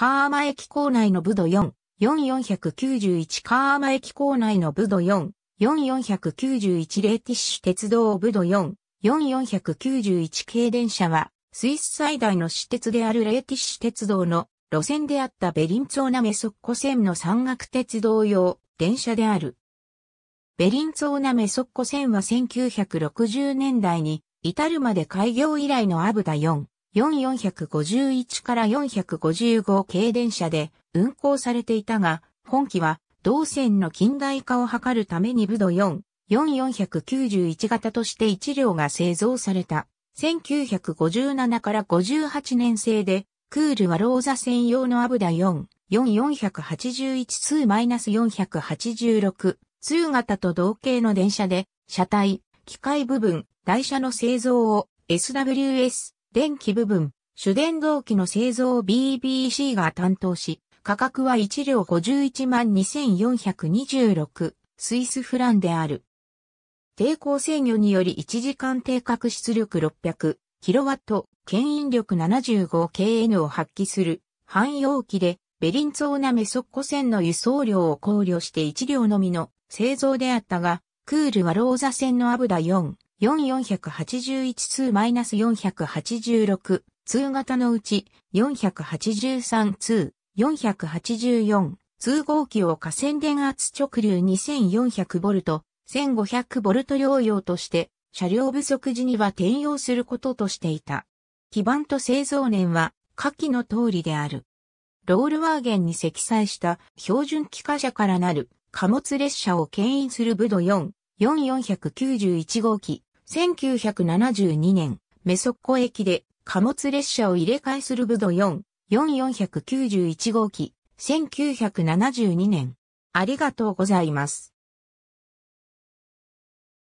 川マ駅構内の部土4、4491川マ駅構内の部土4、4491レーティッシュ鉄道部土4、4491系電車は、スイス最大の私鉄であるレーティッシュ鉄道の路線であったベリンツォーナメソッコ線の山岳鉄道用電車である。ベリンツォーナメソッコ線は1960年代に至るまで開業以来のアブダ4、4451から455系電車で運行されていたが、本機は同線の近代化を図るために武ド4、4491型として1両が製造された。1957から58年製で、クールはローザ専用のアブダ4、4481ツマイナス486 2型と同型の電車で、車体、機械部分、台車の製造を SWS 電気部分、主電動機の製造を BBC が担当し、価格は1両51万2426スイスフランである。抵抗制御により1時間定格出力600キロワット、牽引力 75kN を発揮する汎用機で、ベリンツオーナメソッコ線の輸送量を考慮して1両のみの製造であったが、クールはローザ線のアブダ4、4481通 -486 通型のうち483通、484通号機を河川電圧直流 2400V、1500V 両用として車両不足時には転用することとしていた。基板と製造年は下記の通りである。ロールワーゲンに積載した標準機関車からなる貨物列車を牽引する武ド4、4491号機、1972年、メソッコ駅で貨物列車を入れ替えするブド4、4491号機、1972年。ありがとうございます。